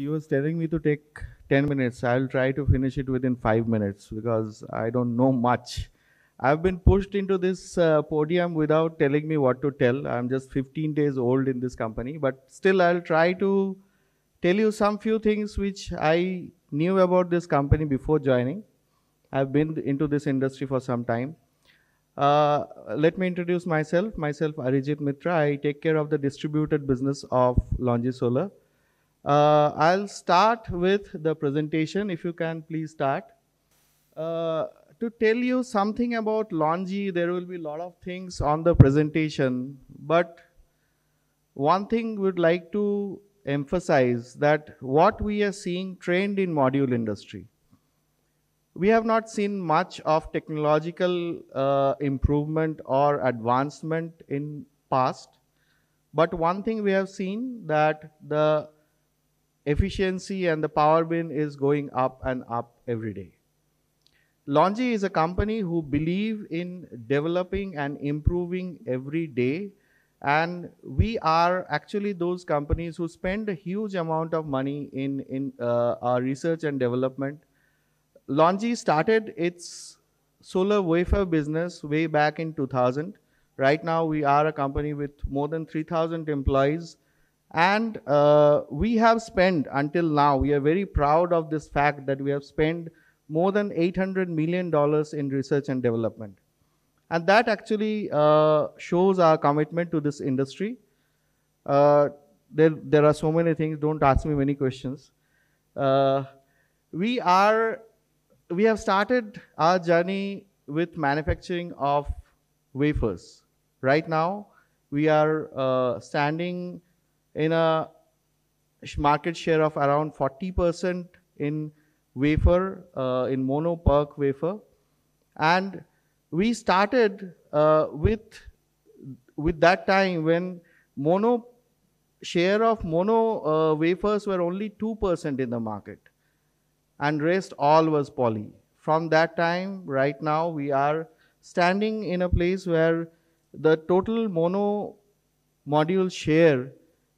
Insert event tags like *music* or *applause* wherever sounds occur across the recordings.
He was telling me to take 10 minutes. I'll try to finish it within five minutes because I don't know much. I've been pushed into this uh, podium without telling me what to tell. I'm just 15 days old in this company, but still I'll try to tell you some few things which I knew about this company before joining. I've been into this industry for some time. Uh, let me introduce myself. Myself, Arijit Mitra. I take care of the distributed business of Longi Solar. Uh, I'll start with the presentation. If you can, please start. Uh, to tell you something about Longi, there will be a lot of things on the presentation, but one thing we'd like to emphasize that what we are seeing trained in module industry. We have not seen much of technological uh, improvement or advancement in past, but one thing we have seen that the efficiency and the power bin is going up and up every day. Longi is a company who believe in developing and improving every day and we are actually those companies who spend a huge amount of money in, in uh, our research and development. Longi started its solar wafer business way back in 2000. Right now we are a company with more than 3,000 employees and uh, we have spent until now, we are very proud of this fact that we have spent more than $800 million in research and development. And that actually uh, shows our commitment to this industry. Uh, there, there are so many things, don't ask me many questions. Uh, we are, we have started our journey with manufacturing of wafers. Right now, we are uh, standing in a market share of around 40% in wafer, uh, in mono PERC wafer. And we started uh, with, with that time when mono share of mono uh, wafers were only 2% in the market and rest all was poly. From that time, right now, we are standing in a place where the total mono module share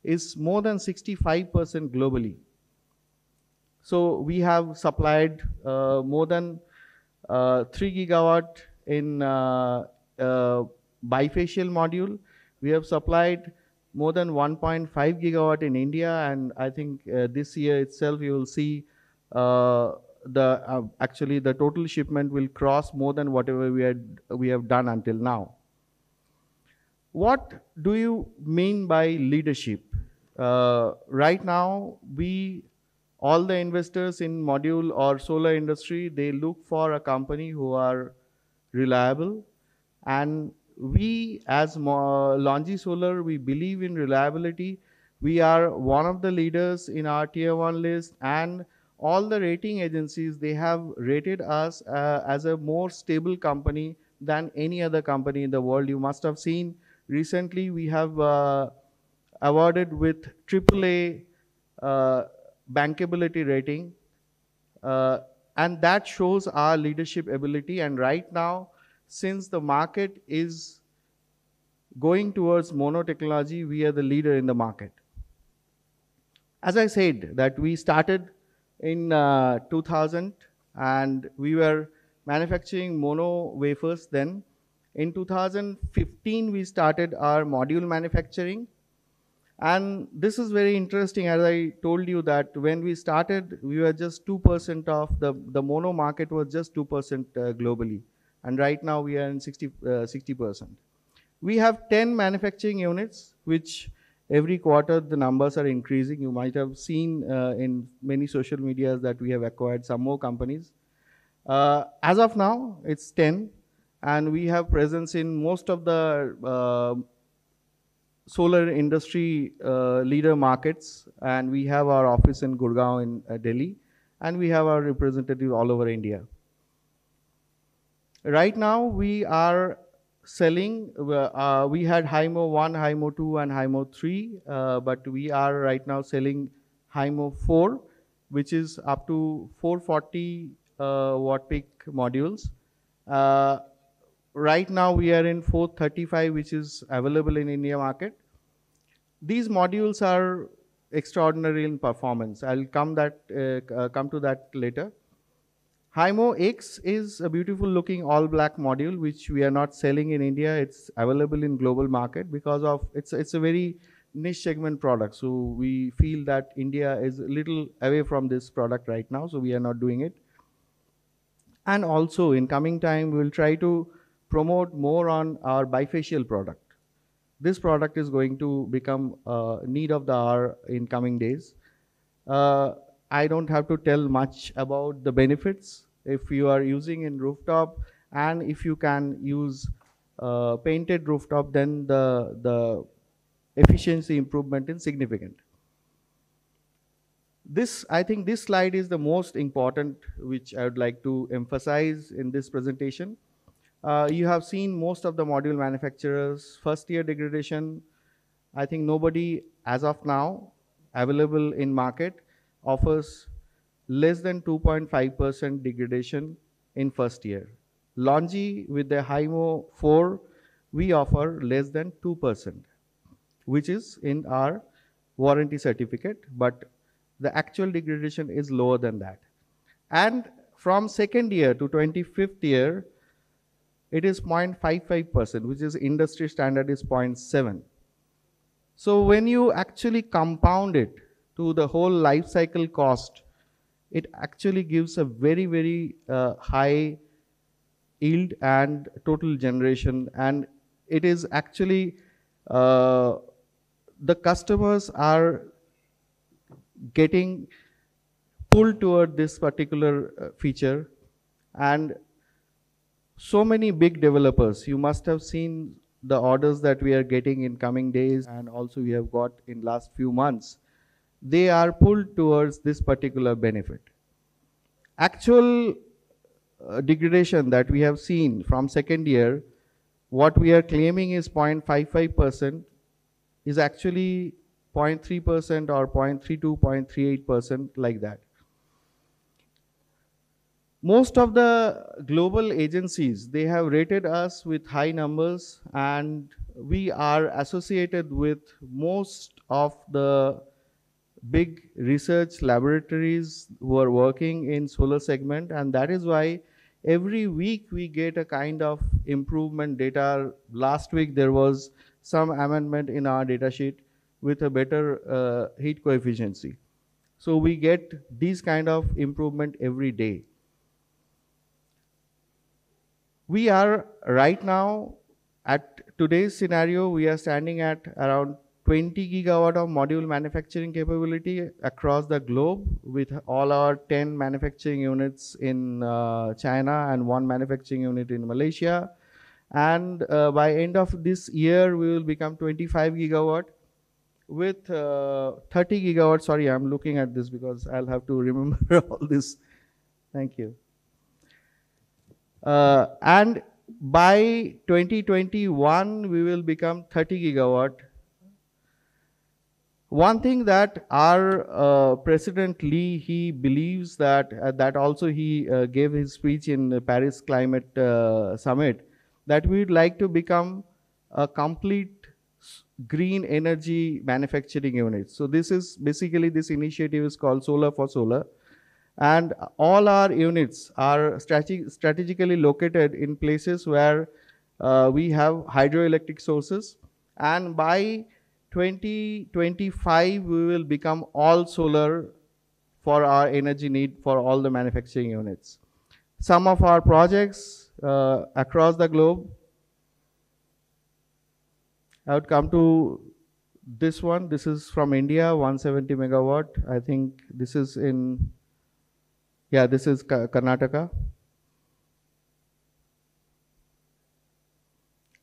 is more than 65% globally. So we have supplied uh, more than uh, 3 gigawatt in uh, uh bifacial module. We have supplied more than 1.5 gigawatt in India, and I think uh, this year itself you will see uh, the actually the total shipment will cross more than whatever we had we have done until now. What do you mean by leadership? Uh, right now, we all the investors in module or solar industry, they look for a company who are reliable. And we as Longi Solar, we believe in reliability. We are one of the leaders in our tier one list and all the rating agencies, they have rated us uh, as a more stable company than any other company in the world. You must have seen recently we have uh, awarded with AAA uh, bankability rating. Uh, and that shows our leadership ability. And right now, since the market is going towards mono technology, we are the leader in the market. As I said, that we started in uh, 2000 and we were manufacturing mono wafers then. In 2015, we started our module manufacturing and this is very interesting, as I told you that when we started, we were just 2% of the, the mono market was just 2% uh, globally. And right now we are in 60, 60%. Uh, we have 10 manufacturing units, which every quarter the numbers are increasing. You might have seen uh, in many social medias that we have acquired some more companies. Uh, as of now, it's 10, and we have presence in most of the uh, solar industry uh, leader markets, and we have our office in Gurgaon in uh, Delhi, and we have our representative all over India. Right now, we are selling, uh, uh we had HIMO 1, HIMO 2, and HIMO 3, uh, but we are right now selling HIMO 4, which is up to 440 uh, watt peak modules right now we are in 435 which is available in India market. These modules are extraordinary in performance. I'll come, that, uh, uh, come to that later. HIMO X is a beautiful looking all black module which we are not selling in India. It's available in global market because of it's it's a very niche segment product. So we feel that India is a little away from this product right now. So we are not doing it. And also in coming time we will try to promote more on our bifacial product. This product is going to become uh, need of the hour in coming days. Uh, I don't have to tell much about the benefits if you are using in rooftop and if you can use uh, painted rooftop then the, the efficiency improvement is significant. This, I think this slide is the most important which I would like to emphasize in this presentation. Uh, you have seen most of the module manufacturers, first year degradation, I think nobody as of now available in market offers less than 2.5% degradation in first year. Longi with the HIMO 4, we offer less than 2%, which is in our warranty certificate, but the actual degradation is lower than that. And from second year to 25th year, it is 0.55%, which is industry standard is 0.7. So when you actually compound it to the whole life cycle cost, it actually gives a very, very uh, high yield and total generation. And it is actually, uh, the customers are getting pulled toward this particular uh, feature and so many big developers. You must have seen the orders that we are getting in coming days and also we have got in last few months. They are pulled towards this particular benefit. Actual uh, degradation that we have seen from second year, what we are claiming is 0.55% is actually 0.3% or 0.32, 0.38% like that most of the global agencies they have rated us with high numbers and we are associated with most of the big research laboratories who are working in solar segment and that is why every week we get a kind of improvement data last week there was some amendment in our data sheet with a better uh, heat coefficiency so we get these kind of improvement every day we are right now at today's scenario, we are standing at around 20 gigawatt of module manufacturing capability across the globe with all our 10 manufacturing units in uh, China and one manufacturing unit in Malaysia. And uh, by end of this year, we will become 25 gigawatt with uh, 30 gigawatt. Sorry, I'm looking at this because I'll have to remember *laughs* all this. Thank you. Uh, and by 2021, we will become 30 gigawatt. One thing that our uh, President Lee, he believes that, uh, that also he uh, gave his speech in the Paris Climate uh, Summit, that we would like to become a complete green energy manufacturing unit. So this is basically this initiative is called Solar for Solar. And all our units are strate strategically located in places where uh, we have hydroelectric sources. And by 2025, we will become all solar for our energy need for all the manufacturing units. Some of our projects uh, across the globe, I would come to this one. This is from India, 170 megawatt. I think this is in yeah, this is Karnataka.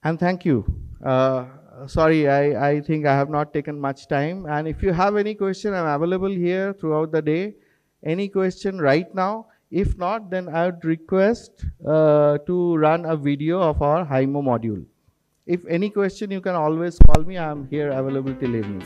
And thank you. Uh, sorry, I, I think I have not taken much time. And if you have any question, I'm available here throughout the day. Any question right now? If not, then I would request uh, to run a video of our HIMO module. If any question, you can always call me. I'm here available till evening.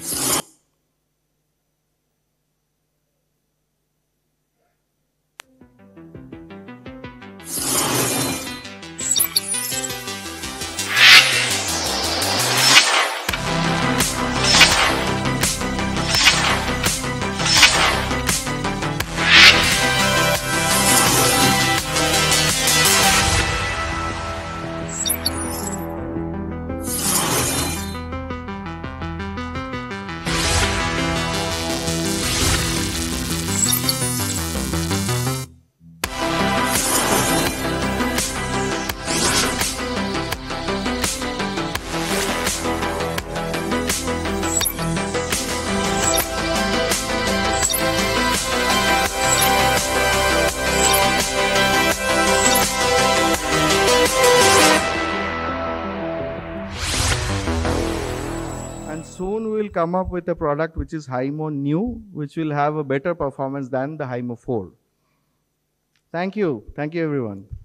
come up with a product which is HIMO new, which will have a better performance than the HIMO 4. Thank you. Thank you, everyone.